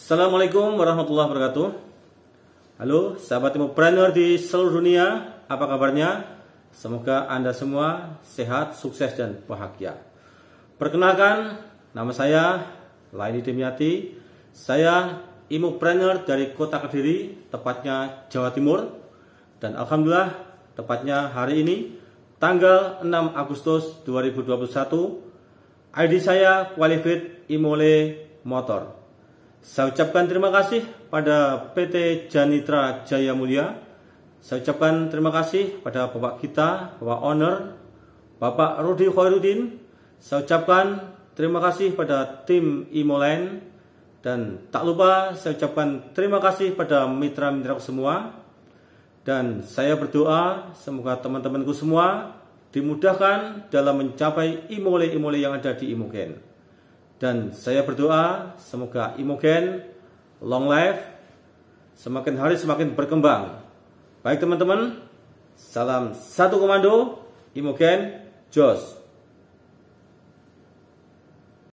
Assalamualaikum warahmatullahi wabarakatuh Halo sahabat planner di seluruh dunia Apa kabarnya? Semoga Anda semua sehat, sukses, dan bahagia Perkenalkan, nama saya Laini Demiati Saya imopreneur dari kota Kediri, tepatnya Jawa Timur Dan Alhamdulillah, tepatnya hari ini Tanggal 6 Agustus 2021 ID saya Qualified Imole Motor saya ucapkan terima kasih pada PT Janitra Jaya Mulia. Saya ucapkan terima kasih pada Bapak kita, Bapak Owner, Bapak Rudi Khairuddin. Saya ucapkan terima kasih pada tim Imolen. Dan tak lupa saya ucapkan terima kasih pada mitra-mitra semua. Dan saya berdoa semoga teman-temanku semua dimudahkan dalam mencapai imole-imole yang ada di Imogen. Dan saya berdoa semoga Imogen long life semakin hari semakin berkembang. Baik teman-teman, salam satu komando Imogen Jos.